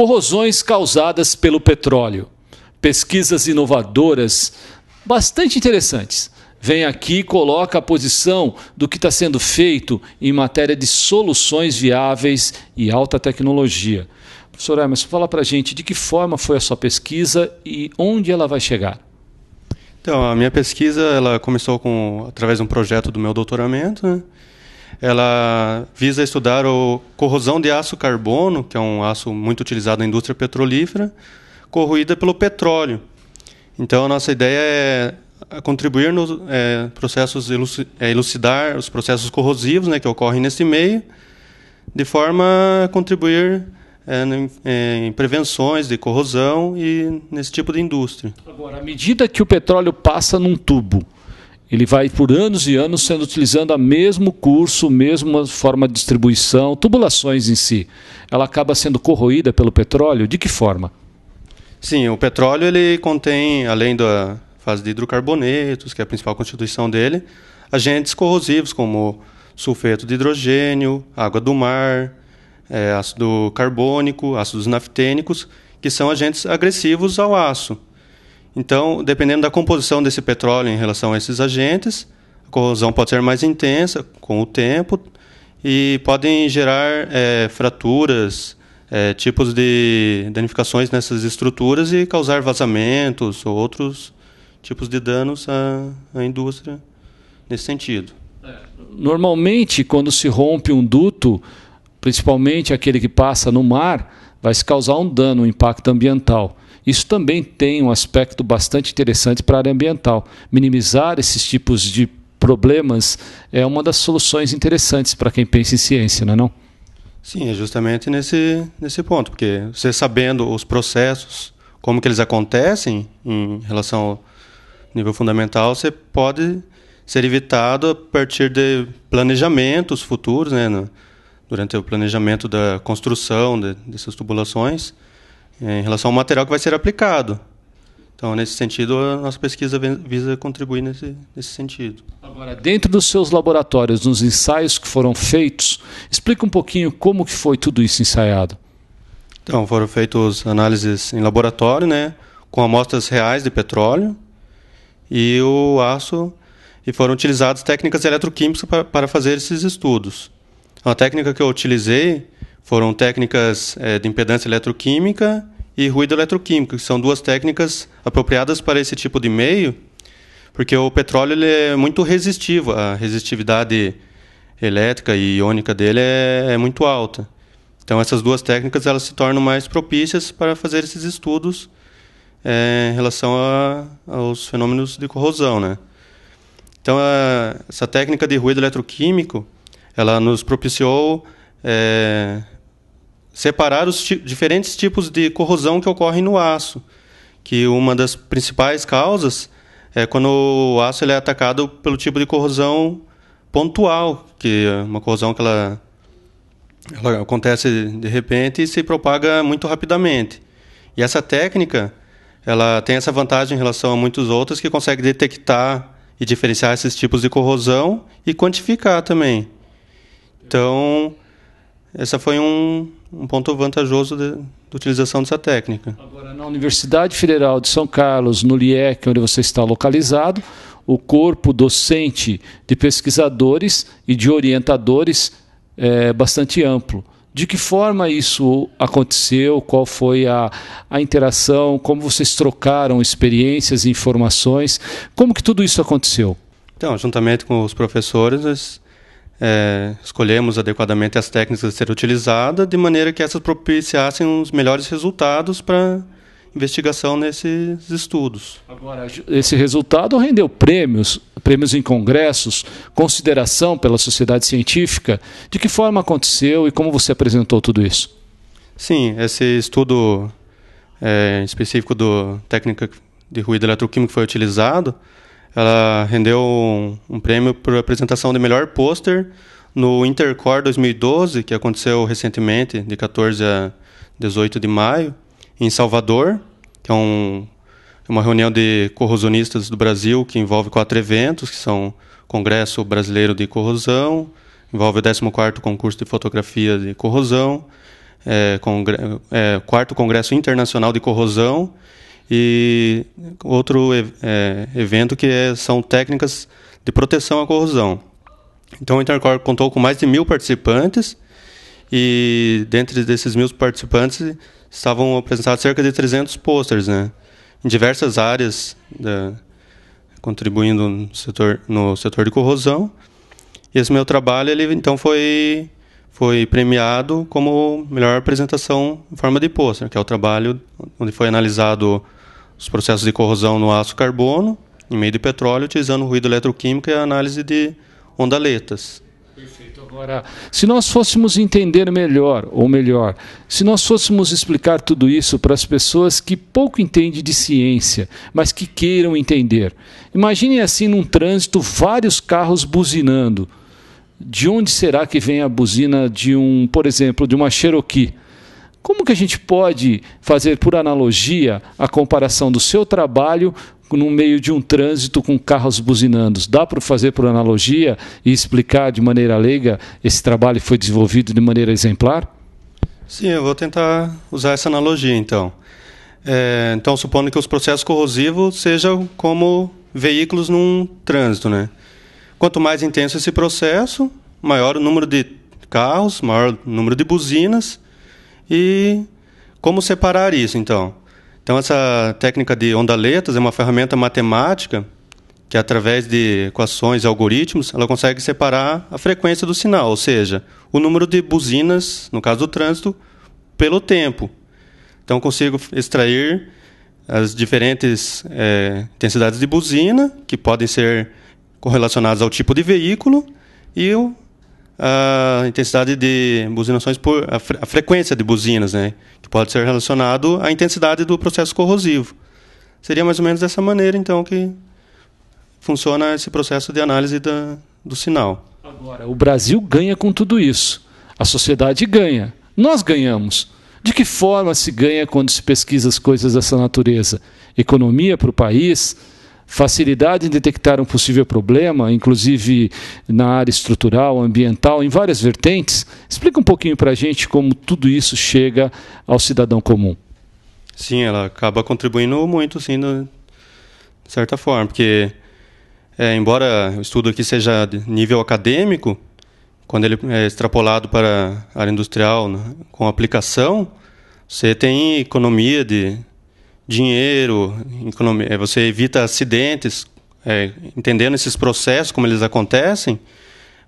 corrosões causadas pelo petróleo. Pesquisas inovadoras, bastante interessantes. Vem aqui e coloca a posição do que está sendo feito em matéria de soluções viáveis e alta tecnologia. Professor Emerson, fala para a gente de que forma foi a sua pesquisa e onde ela vai chegar. Então, a minha pesquisa ela começou com, através de um projeto do meu doutoramento, né? ela visa estudar a corrosão de aço carbono, que é um aço muito utilizado na indústria petrolífera, corroída pelo petróleo. Então, a nossa ideia é, é contribuir nos é, processos, é, elucidar os processos corrosivos né, que ocorrem nesse meio, de forma a contribuir é, em, é, em, prevenções de corrosão e nesse tipo de indústria. Agora, à medida que o petróleo passa num tubo, ele vai por anos e anos sendo utilizando o mesmo curso, mesma forma de distribuição, tubulações em si. Ela acaba sendo corroída pelo petróleo? De que forma? Sim, o petróleo ele contém, além da fase de hidrocarbonetos, que é a principal constituição dele, agentes corrosivos como sulfeto de hidrogênio, água do mar, é, ácido carbônico, ácidos naftênicos, que são agentes agressivos ao aço. Então, dependendo da composição desse petróleo em relação a esses agentes, a corrosão pode ser mais intensa com o tempo e podem gerar é, fraturas, é, tipos de danificações nessas estruturas e causar vazamentos ou outros tipos de danos à, à indústria nesse sentido. É. Normalmente, quando se rompe um duto, principalmente aquele que passa no mar, vai se causar um dano, um impacto ambiental. Isso também tem um aspecto bastante interessante para a área ambiental. Minimizar esses tipos de problemas é uma das soluções interessantes para quem pensa em ciência, não é não? Sim, é justamente nesse, nesse ponto, porque você sabendo os processos, como que eles acontecem em relação ao nível fundamental, você pode ser evitado a partir de planejamentos futuros, né, no, durante o planejamento da construção de, dessas tubulações, é, em relação ao material que vai ser aplicado. Então, nesse sentido, a nossa pesquisa visa contribuir nesse, nesse sentido. Agora, dentro dos seus laboratórios, nos ensaios que foram feitos, explica um pouquinho como que foi tudo isso ensaiado. Então, foram feitas análises em laboratório, né, com amostras reais de petróleo e o aço, e foram utilizadas técnicas eletroquímicas para, para fazer esses estudos. A técnica que eu utilizei foram técnicas é, de impedância eletroquímica e ruído eletroquímico, que são duas técnicas apropriadas para esse tipo de meio, porque o petróleo ele é muito resistivo, a resistividade elétrica e iônica dele é, é muito alta. Então essas duas técnicas elas se tornam mais propícias para fazer esses estudos é, em relação a, aos fenômenos de corrosão, né? Então a, essa técnica de ruído eletroquímico ela nos propiciou é, separar os diferentes tipos de corrosão que ocorrem no aço, que uma das principais causas é quando o aço ele é atacado pelo tipo de corrosão pontual, que é uma corrosão que ela, ela acontece de repente e se propaga muito rapidamente. E essa técnica ela tem essa vantagem em relação a muitos outros que consegue detectar e diferenciar esses tipos de corrosão e quantificar também. Então, esse foi um, um ponto vantajoso de, de, utilização dessa técnica. Agora, na Universidade Federal de São Carlos, no LIEC, onde você está localizado, o corpo docente de pesquisadores e de orientadores é bastante amplo. De que forma isso aconteceu? Qual foi a, a interação? Como vocês trocaram experiências e informações? Como que tudo isso aconteceu? Então, juntamente com os professores, nós é, escolhemos adequadamente as técnicas a ser utilizadas, de maneira que essas propiciassem os melhores resultados para investigação nesses estudos. Agora, esse resultado rendeu prêmios, prêmios em congressos, consideração pela sociedade científica. De que forma aconteceu e como você apresentou tudo isso? Sim, esse estudo é, específico do técnica de ruído eletroquímico foi utilizado. Ela rendeu um, um prêmio por apresentação de melhor pôster no Intercore 2012, que aconteceu recentemente, de 14 a 18 de maio, em Salvador, que é um, é uma reunião de corrosionistas do Brasil que envolve quatro eventos, que são Congresso Brasileiro de Corrosão, envolve o 14º Concurso de Fotografia de Corrosão, é, congre é, 4 Congresso Internacional de Corrosão e outro é, evento que é, são técnicas de proteção à corrosão. Então o Intercorp contou com mais de mil participantes e dentre desses mil participantes estavam apresentados cerca de 300 posters, né? Em diversas áreas, da, contribuindo no setor, no setor de corrosão. E esse meu trabalho, ele então foi foi premiado como melhor apresentação em forma de pôster, que é o trabalho onde foi analisado os processos de corrosão no aço carbono, em meio de petróleo, utilizando ruído eletroquímico e análise de ondaletas. Perfeito. Agora, se nós fôssemos entender melhor, ou melhor, se nós fôssemos explicar tudo isso para as pessoas que pouco entendem de ciência, mas que queiram entender. Imaginem assim num trânsito vários carros buzinando. De onde será que vem a buzina de um, por exemplo, de uma Cherokee? Como que a gente pode fazer, por analogia, a comparação do seu trabalho no meio de um trânsito com carros buzinando? Dá para fazer por analogia e explicar de maneira leiga esse trabalho foi desenvolvido de maneira exemplar? Sim, eu vou tentar usar essa analogia então. É, então, supondo que os processos corrosivos sejam como veículos num trânsito, né? Quanto mais intenso esse processo, maior o número de carros, maior o número de buzinas, e como separar isso, então? Então, essa técnica de ondaletas é uma ferramenta matemática que, através de equações e algoritmos, ela consegue separar a frequência do sinal, ou seja, o número de buzinas, no caso do trânsito, pelo tempo. Então, consigo extrair as diferentes é, intensidades de buzina, que podem ser correlacionadas ao tipo de veículo, e o, a intensidade de buzinações por a, fre, a, frequência de buzinas, né, que pode ser relacionado à intensidade do processo corrosivo. Seria mais ou menos dessa maneira, então, que funciona esse processo de análise da, do sinal. Agora, o Brasil ganha com tudo isso. A sociedade ganha. Nós ganhamos. De que forma se ganha quando se pesquisa as coisas dessa natureza? Economia para o país? facilidade em detectar um possível problema, inclusive na área estrutural, ambiental, em várias vertentes. Explica um pouquinho para a gente como tudo isso chega ao cidadão comum. Sim, ela acaba contribuindo muito, sim, de certa forma, porque é, embora o estudo aqui seja de nível acadêmico, quando ele é extrapolado para a área industrial né, com aplicação, você tem economia de dinheiro, economia, é, você evita acidentes, é, entendendo esses processos, como eles acontecem,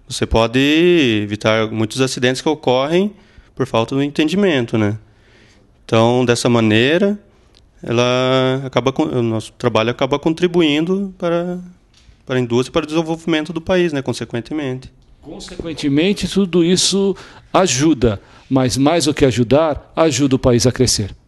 você pode evitar muitos acidentes que ocorrem por falta do entendimento, né? Então, dessa maneira, ela acaba o nosso trabalho acaba contribuindo para, para a indústria e para o desenvolvimento do país, né, consequentemente. Consequentemente, tudo isso ajuda, mas mais do que ajudar, ajuda o país a crescer.